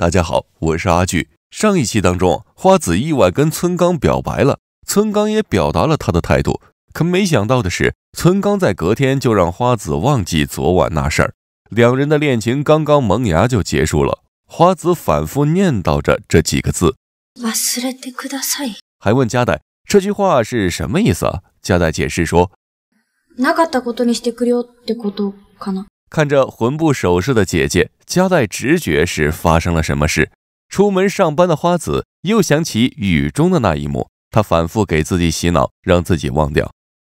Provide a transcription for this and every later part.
大家好，我是阿具。上一期当中，花子意外跟村刚表白了，村刚也表达了他的态度。可没想到的是，村刚在隔天就让花子忘记昨晚那事儿，两人的恋情刚刚萌芽就结束了。花子反复念叨着这几个字，还问加代这句话是什么意思啊？加代解释说，还问加代这句话是什么意思啊？加代解释说。看着魂不守舍的姐姐，夹带直觉是发生了什么事。出门上班的花子又想起雨中的那一幕，她反复给自己洗脑，让自己忘掉。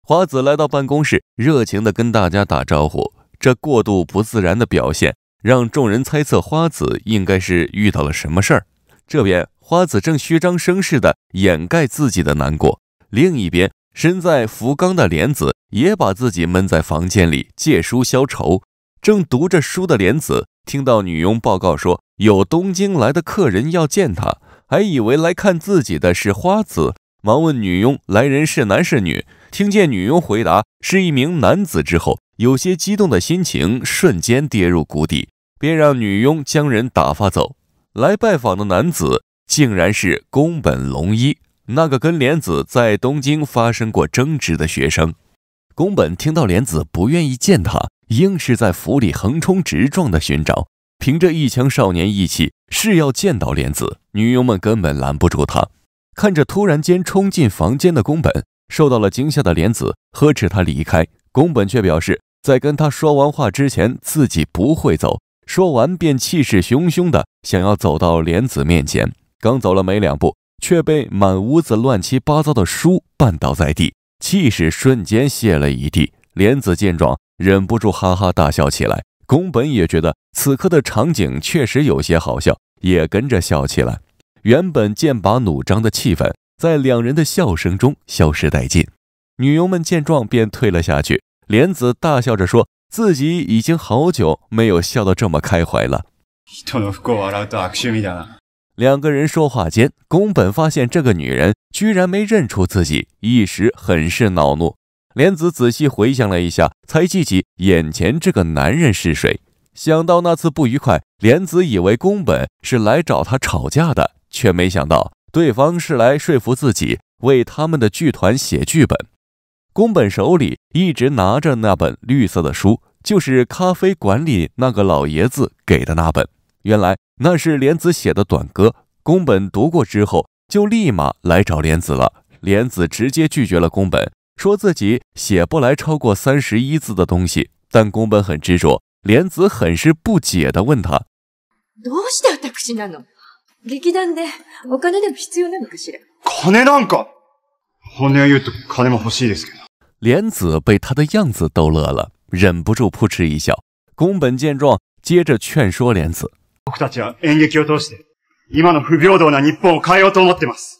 花子来到办公室，热情地跟大家打招呼，这过度不自然的表现让众人猜测花子应该是遇到了什么事儿。这边花子正虚张声势地掩盖自己的难过，另一边身在福冈的莲子也把自己闷在房间里借书消愁。正读着书的莲子听到女佣报告说有东京来的客人要见她，还以为来看自己的是花子，忙问女佣来人是男是女。听见女佣回答是一名男子之后，有些激动的心情瞬间跌入谷底，便让女佣将人打发走。来拜访的男子竟然是宫本龙一，那个跟莲子在东京发生过争执的学生。宫本听到莲子不愿意见他。硬是在府里横冲直撞的寻找，凭着一腔少年义气，誓要见到莲子。女佣们根本拦不住他。看着突然间冲进房间的宫本，受到了惊吓的莲子呵斥他离开。宫本却表示，在跟他说完话之前，自己不会走。说完便气势汹汹的想要走到莲子面前。刚走了没两步，却被满屋子乱七八糟的书绊倒在地，气势瞬间泄了一地。莲子见状。忍不住哈哈大笑起来，宫本也觉得此刻的场景确实有些好笑，也跟着笑起来。原本剑拔弩张的气氛，在两人的笑声中消失殆尽。女佣们见状便退了下去。莲子大笑着说自己已经好久没有笑得这么开怀了。两个人说话间，宫本发现这个女人居然没认出自己，一时很是恼怒。莲子仔细回想了一下，才记起眼前这个男人是谁。想到那次不愉快，莲子以为宫本是来找他吵架的，却没想到对方是来说服自己为他们的剧团写剧本。宫本手里一直拿着那本绿色的书，就是咖啡馆里那个老爷子给的那本。原来那是莲子写的短歌，宫本读过之后就立马来找莲子了。莲子直接拒绝了宫本。说自己写不来超过三十一字的东西，但宫本很执着。莲子很是不解地问他：“どうして私なの？劇団でお金でも必要なのかしら？”“金なんか、を言うと金も欲しいですけど。”莲子被他的样子逗乐了，忍不住扑哧一笑。宫本见状，接着劝说莲子：“僕たちは演劇を通して今の不平等な日本を変えようと思ってます。”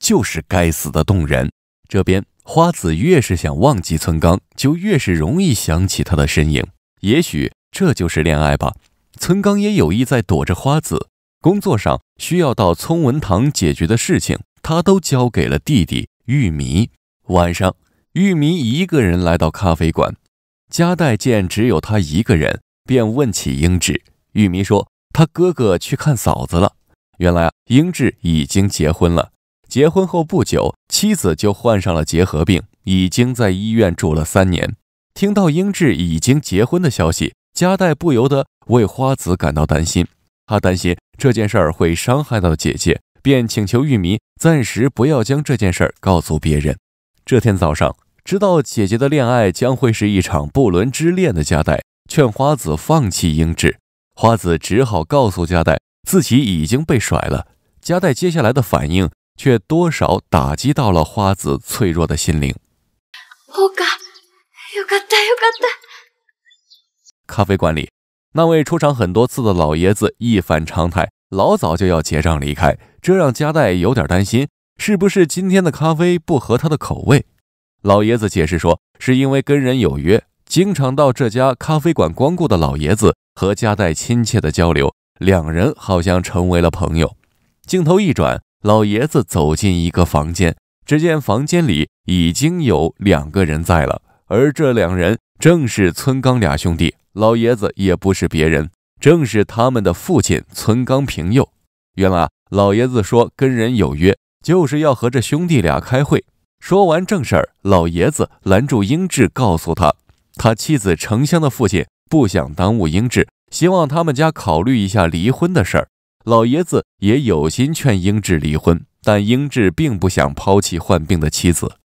就是该死的动人。这边花子越是想忘记村刚，就越是容易想起他的身影。也许这就是恋爱吧。村刚也有意在躲着花子。工作上需要到聪文堂解决的事情，他都交给了弟弟玉米。晚上，玉米一个人来到咖啡馆，加代见只有他一个人，便问起英智。玉米说他哥哥去看嫂子了。原来啊，英智已经结婚了。结婚后不久，妻子就患上了结核病，已经在医院住了三年。听到英智已经结婚的消息，加代不由得为花子感到担心。他担心这件事儿会伤害到姐姐，便请求玉米暂时不要将这件事儿告诉别人。这天早上，知道姐姐的恋爱将会是一场不伦之恋的加代，劝花子放弃英智。花子只好告诉加代自己已经被甩了。加代接下来的反应。却多少打击到了花子脆弱的心灵。おっよかったよかった。咖啡馆里，那位出场很多次的老爷子一反常态，老早就要结账离开，这让加代有点担心，是不是今天的咖啡不合他的口味？老爷子解释说，是因为跟人有约。经常到这家咖啡馆光顾的老爷子和加代亲切的交流，两人好像成为了朋友。镜头一转。老爷子走进一个房间，只见房间里已经有两个人在了，而这两人正是村刚俩兄弟。老爷子也不是别人，正是他们的父亲村刚平佑。原来老爷子说跟人有约，就是要和这兄弟俩开会。说完正事儿，老爷子拦住英智，告诉他，他妻子程香的父亲不想耽误英智，希望他们家考虑一下离婚的事儿。老爷子也有心劝英志离婚，但英志并不想抛弃患病的妻子。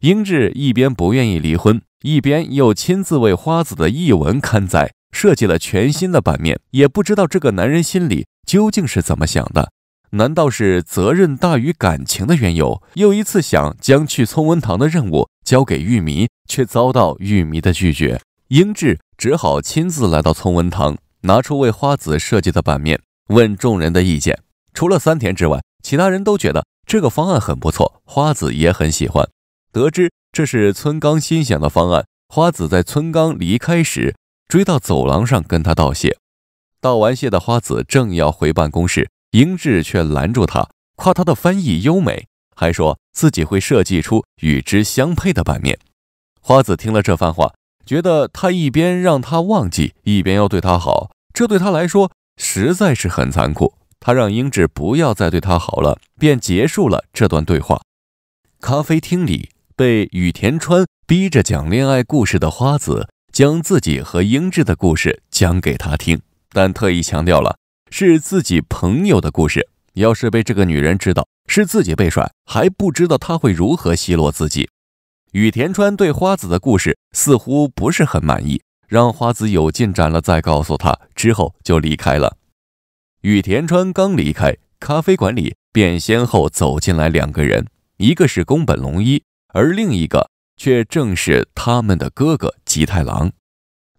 英志一边不愿意离婚，一边又亲自为花子的译文刊载设计了全新的版面。也不知道这个男人心里究竟是怎么想的？难道是责任大于感情的缘由？又一次想将去聪文堂的任务交给玉弥，却遭到玉弥的拒绝。英志只好亲自来到聪文堂，拿出为花子设计的版面。问众人的意见，除了三田之外，其他人都觉得这个方案很不错。花子也很喜欢。得知这是村刚心想的方案，花子在村刚离开时追到走廊上跟他道谢。道完谢的花子正要回办公室，英志却拦住他，夸他的翻译优美，还说自己会设计出与之相配的版面。花子听了这番话，觉得他一边让他忘记，一边要对他好，这对他来说。实在是很残酷，他让英智不要再对他好了，便结束了这段对话。咖啡厅里，被宇田川逼着讲恋爱故事的花子，将自己和英智的故事讲给他听，但特意强调了是自己朋友的故事。要是被这个女人知道是自己被甩，还不知道她会如何奚落自己。宇田川对花子的故事似乎不是很满意。让花子有进展了再告诉他，之后就离开了。宇田川刚离开咖啡馆里，便先后走进来两个人，一个是宫本龙一，而另一个却正是他们的哥哥吉太郎。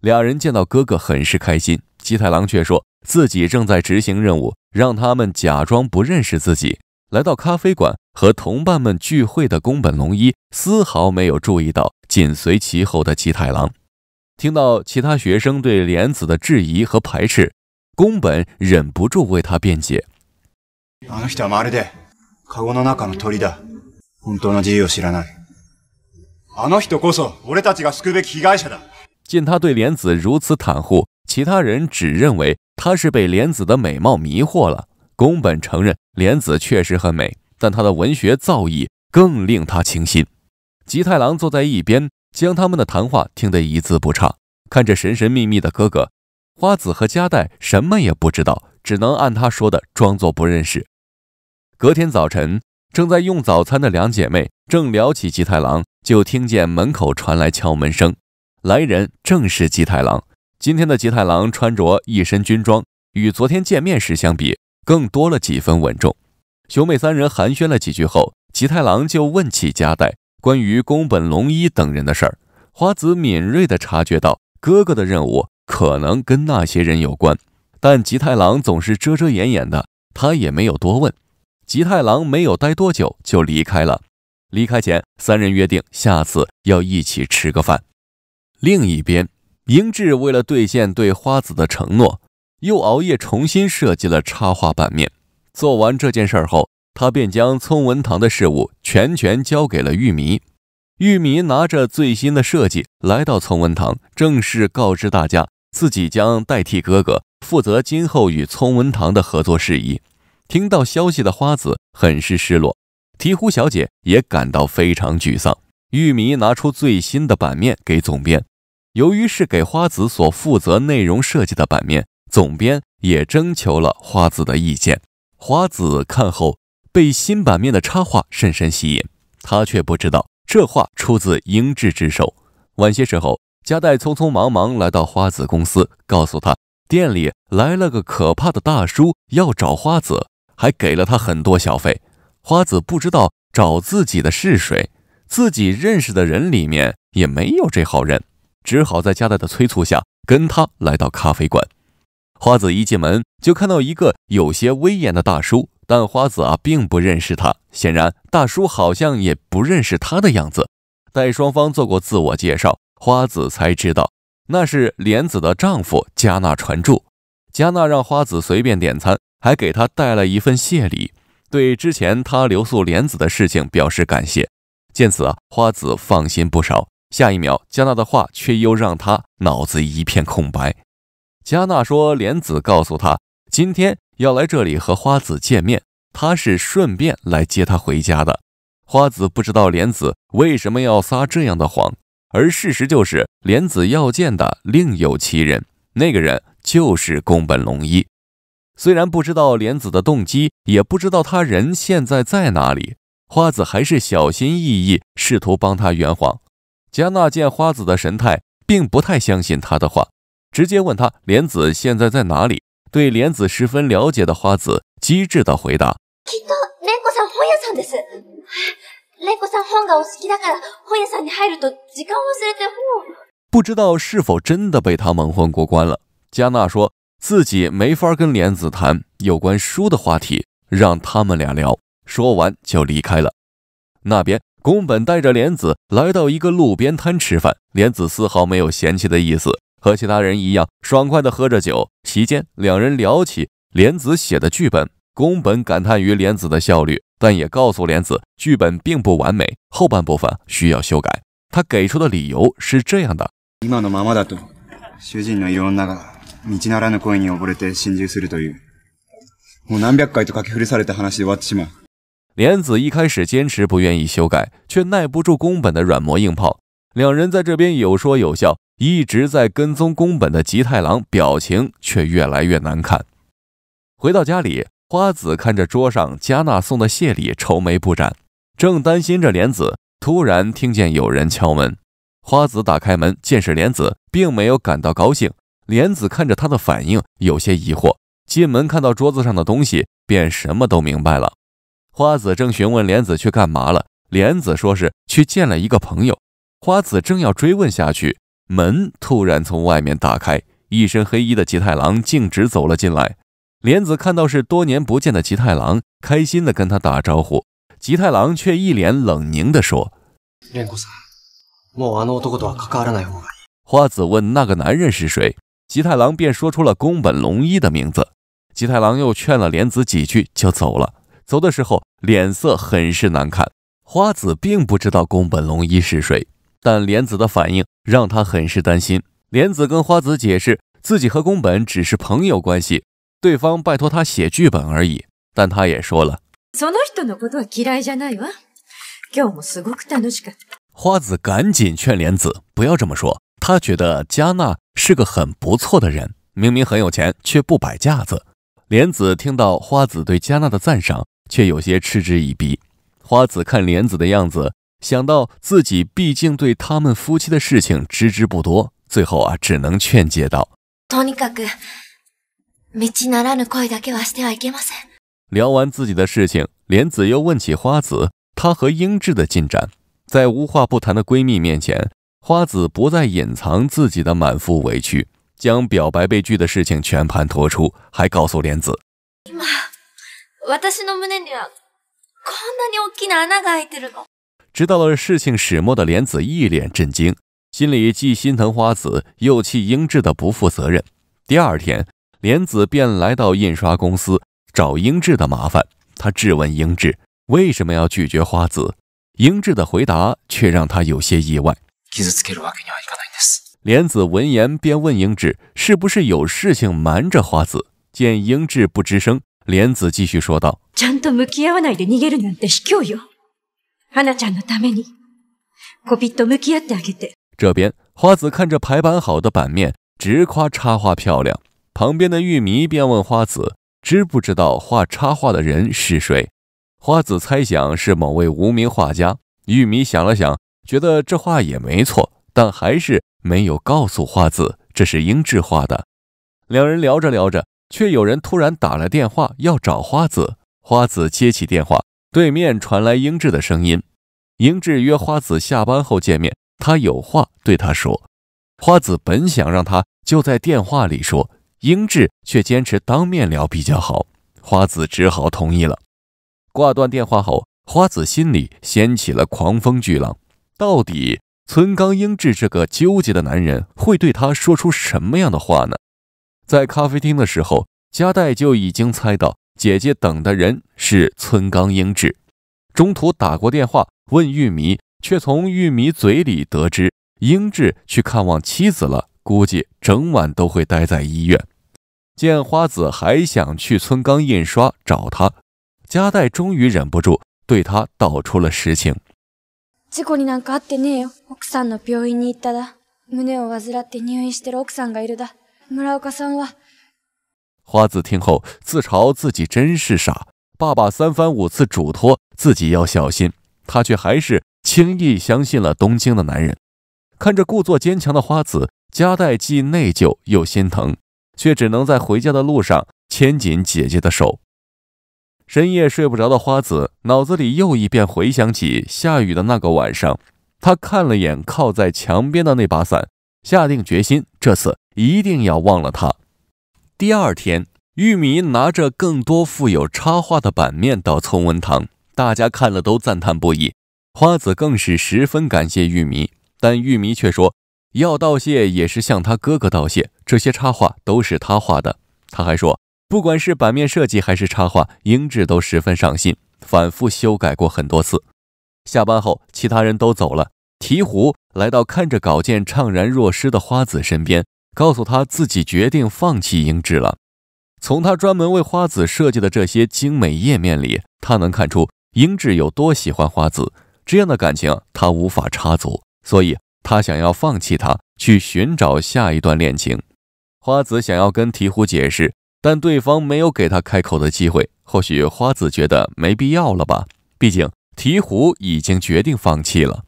俩人见到哥哥很是开心，吉太郎却说自己正在执行任务，让他们假装不认识自己。来到咖啡馆和同伴们聚会的宫本龙一丝毫没有注意到紧随其后的吉太郎。听到其他学生对莲子的质疑和排斥，宫本忍不住为他辩解。见他对莲子如此袒护，其他人只认为他是被莲子的美貌迷惑了。宫本承认莲子确实很美，但他的文学造诣更令他倾心。吉太郎坐在一边。将他们的谈话听得一字不差，看着神神秘秘的哥哥花子和加代，什么也不知道，只能按他说的装作不认识。隔天早晨，正在用早餐的两姐妹正聊起吉太郎，就听见门口传来敲门声。来人正是吉太郎。今天的吉太郎穿着一身军装，与昨天见面时相比，更多了几分稳重。兄妹三人寒暄了几句后，吉太郎就问起加代。关于宫本龙一等人的事儿，花子敏锐地察觉到哥哥的任务可能跟那些人有关，但吉太郎总是遮遮掩掩的，他也没有多问。吉太郎没有待多久就离开了，离开前三人约定下次要一起吃个饭。另一边，明智为了兑现对花子的承诺，又熬夜重新设计了插画版面。做完这件事儿后。他便将聪文堂的事务全权交给了玉迷。玉迷拿着最新的设计来到聪文堂，正式告知大家自己将代替哥哥负责今后与聪文堂的合作事宜。听到消息的花子很是失落，鹈鹕小姐也感到非常沮丧。玉迷拿出最新的版面给总编，由于是给花子所负责内容设计的版面，总编也征求了花子的意见。花子看后。被新版面的插画深深吸引，他却不知道这画出自英治之手。晚些时候，加代匆匆忙忙来到花子公司，告诉他店里来了个可怕的大叔，要找花子，还给了他很多小费。花子不知道找自己的是谁，自己认识的人里面也没有这号人，只好在加代的催促下跟他来到咖啡馆。花子一进门就看到一个有些威严的大叔。但花子啊，并不认识他。显然，大叔好像也不认识他的样子。待双方做过自我介绍，花子才知道，那是莲子的丈夫加纳传助。加纳让花子随便点餐，还给他带了一份谢礼，对之前他留宿莲子的事情表示感谢。见此啊，花子放心不少。下一秒，加纳的话却又让他脑子一片空白。加纳说，莲子告诉他，今天。要来这里和花子见面，他是顺便来接她回家的。花子不知道莲子为什么要撒这样的谎，而事实就是莲子要见的另有其人，那个人就是宫本龙一。虽然不知道莲子的动机，也不知道他人现在在哪里，花子还是小心翼翼，试图帮他圆谎。加纳见花子的神态，并不太相信他的话，直接问他莲子现在在哪里。对莲子十分了解的花子机智地回答：“きっとさん本屋さんです。さん本がお好きだから本屋さんに入ると時間忘れて不知道是否真的被他蒙混过关了。加纳说自己没法跟莲子谈有关书的话题，让他们俩聊。说完就离开了。那边，宫本带着莲子来到一个路边摊吃饭，莲子丝毫没有嫌弃的意思。和其他人一样，爽快地喝着酒。席间，两人聊起莲子写的剧本。宫本感叹于莲子的效率，但也告诉莲子，剧本并不完美，后半部分需要修改。他给出的理由是这样的：莲子一开始坚持不愿意修改，却耐不住宫本的软磨硬泡。两人在这边有说有笑。一直在跟踪宫本的吉太郎表情却越来越难看。回到家里，花子看着桌上加纳送的谢礼，愁眉不展，正担心着莲子，突然听见有人敲门。花子打开门，见是莲子，并没有感到高兴。莲子看着他的反应，有些疑惑。进门看到桌子上的东西，便什么都明白了。花子正询问莲子去干嘛了，莲子说是去见了一个朋友。花子正要追问下去。门突然从外面打开，一身黑衣的吉太郎径直走了进来。莲子看到是多年不见的吉太郎，开心的跟他打招呼。吉太郎却一脸冷凝的说：“花子问那个男人是谁，吉太郎便说出了宫本龙一的名字。吉太郎又劝了莲子几句就走了，走的时候脸色很是难看。花子并不知道宫本龙一是谁，但莲子的反应。”让他很是担心。莲子跟花子解释，自己和宫本只是朋友关系，对方拜托他写剧本而已。但他也说了。花子赶紧劝莲子不要这么说，他觉得加纳是个很不错的人，明明很有钱却不摆架子。莲子听到花子对加纳的赞赏，却有些嗤之以鼻。花子看莲子的样子。想到自己毕竟对他们夫妻的事情知之不多，最后啊，只能劝解道。聊完自己的事情，莲子又问起花子，她和英智的进展。在无话不谈的闺蜜面前，花子不再隐藏自己的满腹委屈，将表白被拒的事情全盘托出，还告诉莲子。知道了事情始末的莲子一脸震惊，心里既心疼花子，又气英智的不负责任。第二天，莲子便来到印刷公司找英智的麻烦。他质问英智为什么要拒绝花子，英智的回答却让他有些意外。莲子闻言便问英智是不是有事情瞒着花子。见英智不吱声，莲子继续说道。这边花子看着排版好的版面，直夸插画漂亮。旁边的玉米便问花子：“知不知道画插画的人是谁？”花子猜想是某位无名画家。玉米想了想，觉得这话也没错，但还是没有告诉花子这是英智画的。两人聊着聊着，却有人突然打来电话要找花子。花子接起电话。对面传来英智的声音，英智约花子下班后见面，他有话对她说。花子本想让他就在电话里说，英智却坚持当面聊比较好，花子只好同意了。挂断电话后，花子心里掀起了狂风巨浪，到底村冈英智这个纠结的男人会对他说出什么样的话呢？在咖啡厅的时候，加代就已经猜到。姐姐等的人是村冈英治，中途打过电话问玉米，却从玉米嘴里得知英治去看望妻子了，估计整晚都会待在医院。见花子还想去村冈印刷找他，加代终于忍不住对他道出了实情。花子听后自嘲自己真是傻，爸爸三番五次嘱托自己要小心，他却还是轻易相信了东京的男人。看着故作坚强的花子，加代既内疚又心疼，却只能在回家的路上牵紧姐姐的手。深夜睡不着的花子，脑子里又一遍回想起下雨的那个晚上，她看了眼靠在墙边的那把伞，下定决心，这次一定要忘了他。第二天，玉米拿着更多富有插画的版面到聪文堂，大家看了都赞叹不已。花子更是十分感谢玉米，但玉米却说要道谢也是向他哥哥道谢，这些插画都是他画的。他还说，不管是版面设计还是插画，英智都十分上心，反复修改过很多次。下班后，其他人都走了，鹈鹕来到看着稿件怅然若失的花子身边。告诉他自己决定放弃英智了。从他专门为花子设计的这些精美页面里，他能看出英智有多喜欢花子。这样的感情他无法插足，所以他想要放弃他，去寻找下一段恋情。花子想要跟鹈鹕解释，但对方没有给他开口的机会。或许花子觉得没必要了吧，毕竟鹈鹕已经决定放弃了。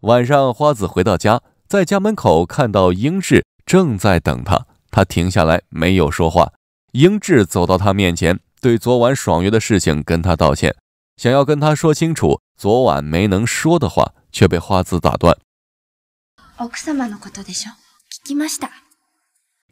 晚上，花子回到家。在家门口看到英智正在等他，他停下来没有说话。英智走到他面前，对昨晚爽约的事情跟他道歉，想要跟他说清楚昨晚没能说的话，却被花子打断。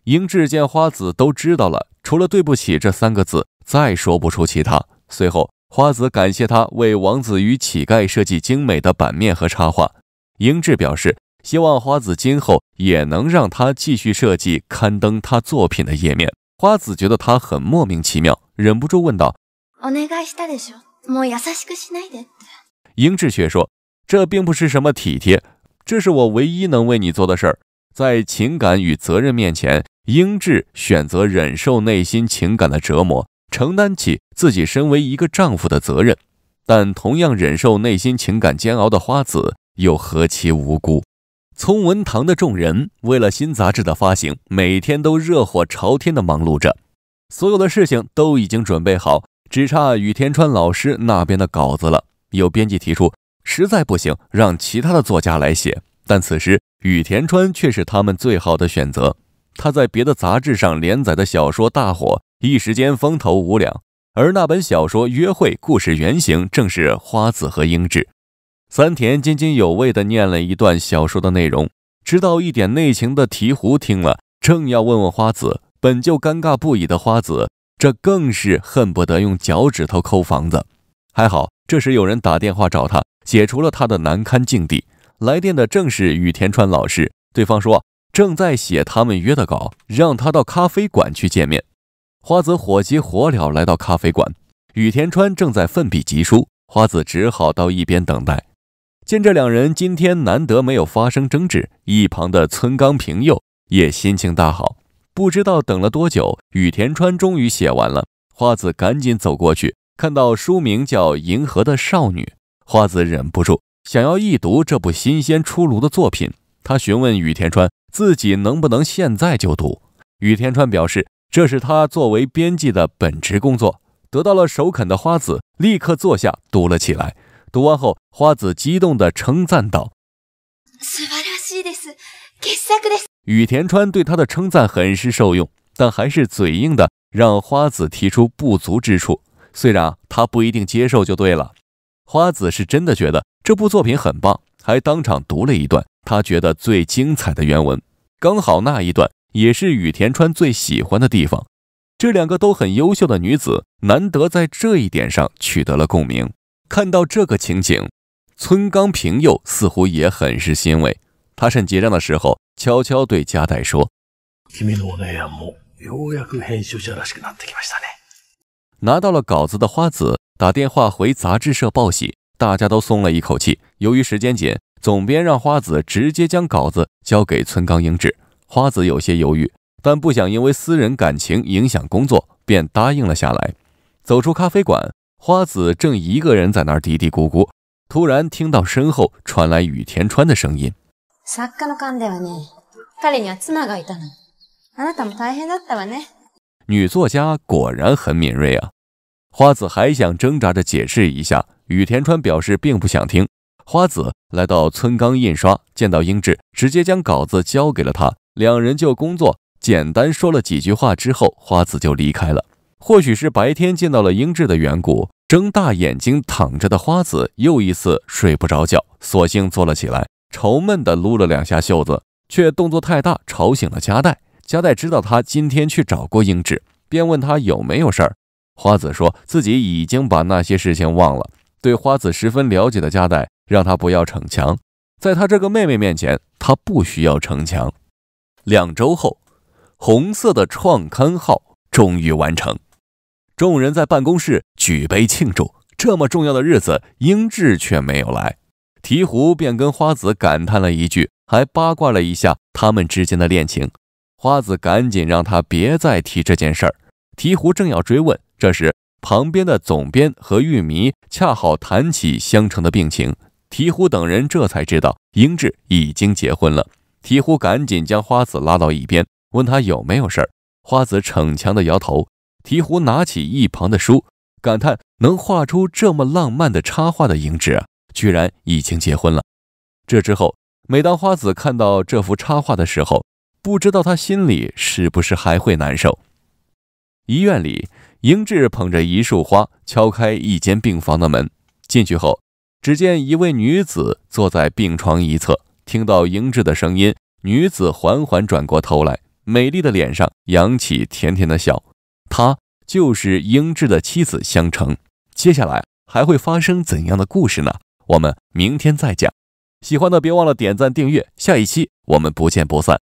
英智见花子都知道了，除了对不起这三个字，再说不出其他。随后，花子感谢他为《王子与乞丐》设计精美的版面和插画。英智表示。希望花子今后也能让他继续设计刊登他作品的页面。花子觉得他很莫名其妙，忍不住问道：“英智却说，这并不是什么体贴，这是我唯一能为你做的事儿。在情感与责任面前，英智选择忍受内心情感的折磨，承担起自己身为一个丈夫的责任。但同样忍受内心情感煎熬的花子，又何其无辜！”聪文堂的众人为了新杂志的发行，每天都热火朝天地忙碌着。所有的事情都已经准备好，只差宇田川老师那边的稿子了。有编辑提出，实在不行，让其他的作家来写。但此时，宇田川却是他们最好的选择。他在别的杂志上连载的小说大火，一时间风头无两。而那本小说《约会》故事原型正是花子和英治。三田津津有味地念了一段小说的内容，知道一点内情的鹈鹕听了，正要问问花子，本就尴尬不已的花子，这更是恨不得用脚趾头抠房子。还好，这时有人打电话找他，解除了他的难堪境地。来电的正是宇田川老师，对方说正在写他们约的稿，让他到咖啡馆去见面。花子火急火燎来到咖啡馆，宇田川正在奋笔疾书，花子只好到一边等待。见这两人今天难得没有发生争执，一旁的村冈平佑也心情大好。不知道等了多久，宇田川终于写完了。花子赶紧走过去，看到书名叫《银河的少女》，花子忍不住想要一读这部新鲜出炉的作品。她询问宇田川自己能不能现在就读。宇田川表示这是他作为编辑的本职工作。得到了首肯的花子立刻坐下读了起来。读完后，花子激动地称赞道：“雨田川对他的称赞很是受用，但还是嘴硬的让花子提出不足之处。虽然啊，他不一定接受就对了。”花子是真的觉得这部作品很棒，还当场读了一段他觉得最精彩的原文。刚好那一段也是羽田川最喜欢的地方。这两个都很优秀的女子，难得在这一点上取得了共鸣。看到这个情景，村冈平佑似乎也很是欣慰。他趁结账的时候，悄悄对加代说：“拿到了稿子的花子打电话回杂志社报喜，大家都松了一口气。由于时间紧，总编让花子直接将稿子交给村冈英治。花子有些犹豫，但不想因为私人感情影响工作，便答应了下来。走出咖啡馆。”花子正一个人在那儿嘀嘀咕咕，突然听到身后传来雨田川的声音。作家のではね、彼には妻がいたの。あなたも大変だったわね。女作家果然很敏锐啊。花子还想挣扎着解释一下，雨田川表示并不想听。花子来到村冈印刷，见到英治，直接将稿子交给了他。两人就工作简单说了几句话之后，花子就离开了。或许是白天见到了英智的缘故，睁大眼睛躺着的花子又一次睡不着觉，索性坐了起来，愁闷地撸了两下袖子，却动作太大，吵醒了加代。加代知道他今天去找过英智，便问他有没有事儿。花子说自己已经把那些事情忘了。对花子十分了解的加代，让他不要逞强，在他这个妹妹面前，他不需要逞强。两周后，红色的创刊号终于完成。众人在办公室举杯庆祝，这么重要的日子，英智却没有来。鹈鹕便跟花子感叹了一句，还八卦了一下他们之间的恋情。花子赶紧让他别再提这件事儿。鹈鹕正要追问，这时旁边的总编和玉迷恰好谈起香橙的病情，鹈鹕等人这才知道英智已经结婚了。鹈鹕赶紧将花子拉到一边，问他有没有事儿。花子逞强的摇头。鹈鹕拿起一旁的书，感叹：“能画出这么浪漫的插画的英智，居然已经结婚了。”这之后，每当花子看到这幅插画的时候，不知道他心里是不是还会难受。医院里，英智捧着一束花，敲开一间病房的门。进去后，只见一位女子坐在病床一侧。听到英智的声音，女子缓缓转过头来，美丽的脸上扬起甜甜的笑。他就是英智的妻子香橙。接下来还会发生怎样的故事呢？我们明天再讲。喜欢的别忘了点赞、订阅。下一期我们不见不散。